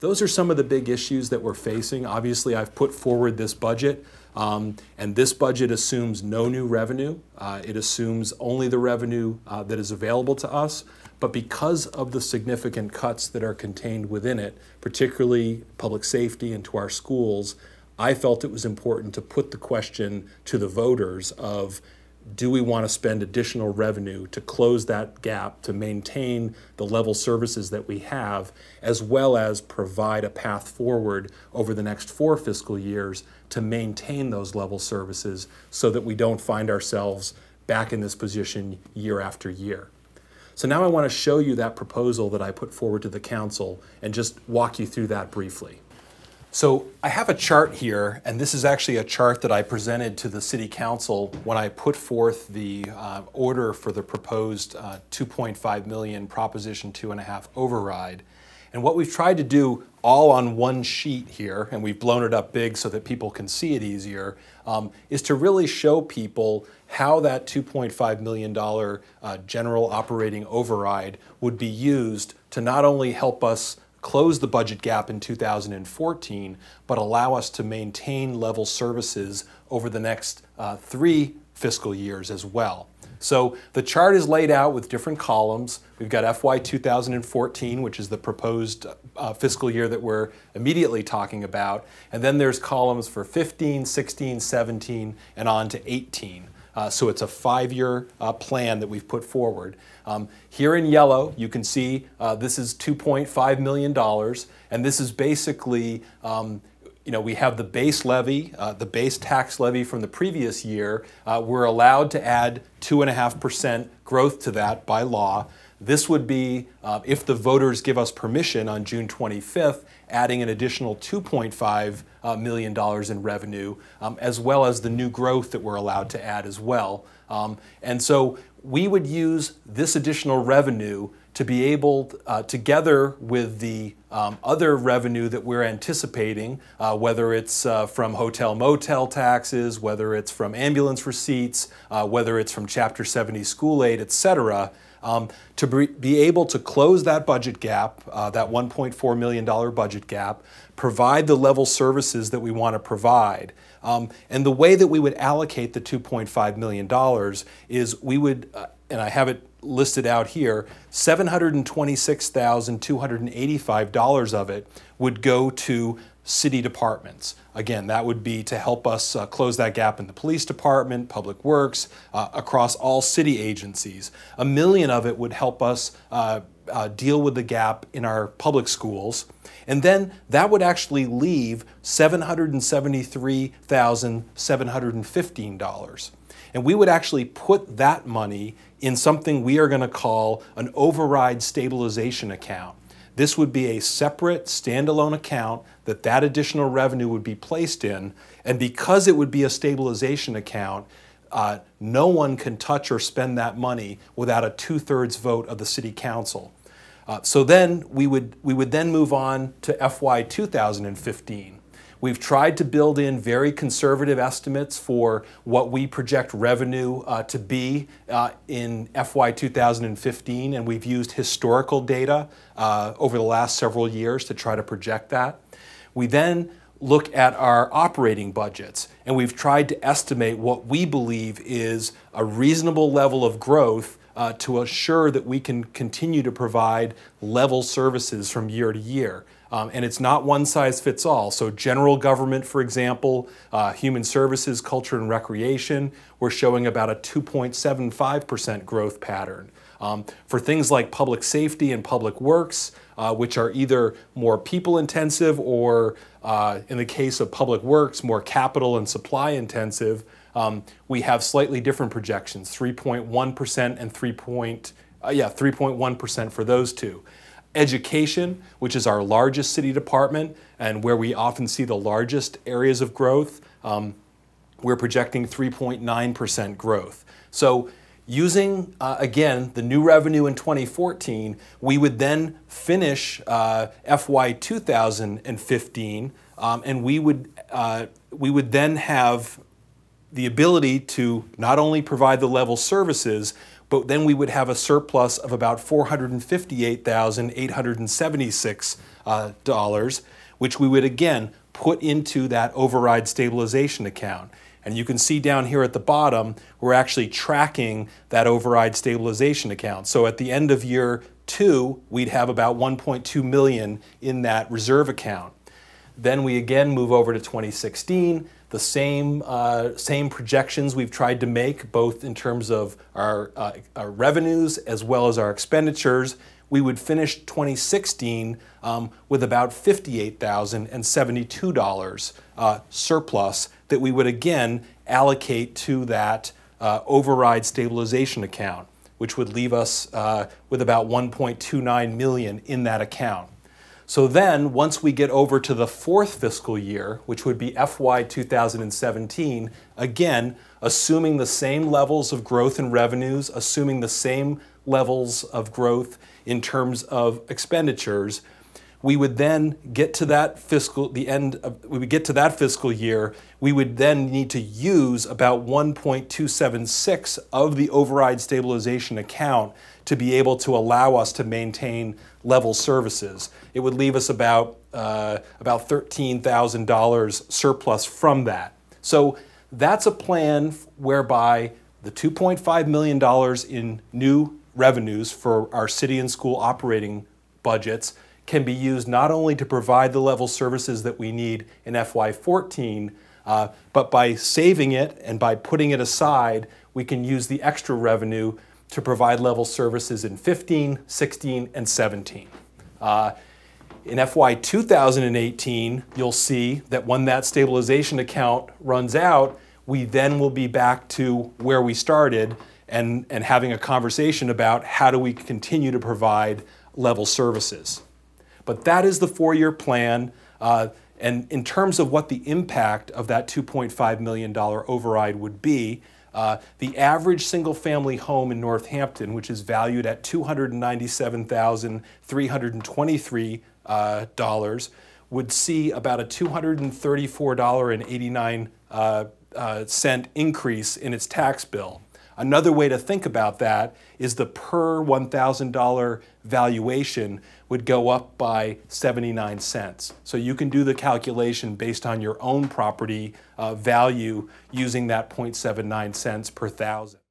Those are some of the big issues that we're facing. Obviously, I've put forward this budget, um, and this budget assumes no new revenue. Uh, it assumes only the revenue uh, that is available to us. But because of the significant cuts that are contained within it, particularly public safety and to our schools, I felt it was important to put the question to the voters of do we want to spend additional revenue to close that gap to maintain the level services that we have as well as provide a path forward over the next four fiscal years to maintain those level services so that we don't find ourselves back in this position year after year. So now I want to show you that proposal that I put forward to the council and just walk you through that briefly. So I have a chart here, and this is actually a chart that I presented to the City Council when I put forth the uh, order for the proposed uh, 2.5 million Proposition 2.5 override. And what we've tried to do all on one sheet here, and we've blown it up big so that people can see it easier, um, is to really show people how that $2.5 million uh, general operating override would be used to not only help us close the budget gap in 2014, but allow us to maintain level services over the next uh, three fiscal years as well. So the chart is laid out with different columns. We've got FY 2014, which is the proposed uh, fiscal year that we're immediately talking about. And then there's columns for 15, 16, 17, and on to 18. Uh, so it's a five-year uh, plan that we've put forward. Um, here in yellow, you can see uh, this is $2.5 million, and this is basically um, you know, we have the base levy, uh, the base tax levy from the previous year. Uh, we're allowed to add 2.5% growth to that by law. This would be, uh, if the voters give us permission on June 25th, adding an additional $2.5 uh, million dollars in revenue, um, as well as the new growth that we're allowed to add as well. Um, and so we would use this additional revenue to be able, uh, together with the um, other revenue that we're anticipating, uh, whether it's uh, from hotel motel taxes, whether it's from ambulance receipts, uh, whether it's from Chapter 70 school aid, et cetera, um, to be able to close that budget gap, uh, that $1.4 million budget gap, provide the level services that we want to provide. Um, and the way that we would allocate the $2.5 million is we would, uh, and I have it listed out here, $726,285 of it would go to city departments. Again, that would be to help us uh, close that gap in the police department, public works, uh, across all city agencies. A million of it would help us uh, uh deal with the gap in our public schools. And then that would actually leave $773,715. And we would actually put that money in something we are going to call an override stabilization account. This would be a separate standalone account that that additional revenue would be placed in. And because it would be a stabilization account, uh, no one can touch or spend that money without a two-thirds vote of the city council. Uh, so then we would, we would then move on to FY 2015. We've tried to build in very conservative estimates for what we project revenue uh, to be uh, in FY 2015, and we've used historical data uh, over the last several years to try to project that. We then look at our operating budgets, and we've tried to estimate what we believe is a reasonable level of growth uh, to assure that we can continue to provide level services from year to year. Um, and it's not one size fits all. So, general government, for example, uh, human services, culture, and recreation, we're showing about a 2.75% growth pattern. Um, for things like public safety and public works, uh, which are either more people intensive or, uh, in the case of public works, more capital and supply intensive, um, we have slightly different projections 3.1% and 3. Uh, yeah, 3.1% for those two. Education, which is our largest city department and where we often see the largest areas of growth, um, we're projecting 3.9% growth. So using, uh, again, the new revenue in 2014, we would then finish uh, FY 2015, um, and we would, uh, we would then have the ability to not only provide the level services, but then we would have a surplus of about $458,876, uh, which we would again put into that override stabilization account. And you can see down here at the bottom, we're actually tracking that override stabilization account. So at the end of year two, we'd have about 1.2 million in that reserve account. Then we again move over to 2016 the same, uh, same projections we've tried to make, both in terms of our, uh, our revenues as well as our expenditures, we would finish 2016 um, with about $58,072 uh, surplus that we would again allocate to that uh, override stabilization account, which would leave us uh, with about 1.29 million in that account. So then, once we get over to the fourth fiscal year, which would be FY 2017, again, assuming the same levels of growth in revenues, assuming the same levels of growth in terms of expenditures, we would then get to that fiscal the end of, we would get to that fiscal year we would then need to use about 1.276 of the override stabilization account to be able to allow us to maintain level services it would leave us about uh, about $13000 surplus from that so that's a plan whereby the $2.5 million in new revenues for our city and school operating budgets can be used not only to provide the level services that we need in FY14, uh, but by saving it and by putting it aside, we can use the extra revenue to provide level services in 15, 16, and 17. Uh, in FY 2018, you'll see that when that stabilization account runs out, we then will be back to where we started and, and having a conversation about how do we continue to provide level services. But that is the four-year plan. Uh, and in terms of what the impact of that $2.5 million override would be, uh, the average single family home in Northampton, which is valued at $297,323, uh, dollars, would see about a $234.89 uh, uh increase in its tax bill. Another way to think about that is the per $1,000 valuation would go up by 79 cents. So you can do the calculation based on your own property uh, value using that 0.79 cents per thousand.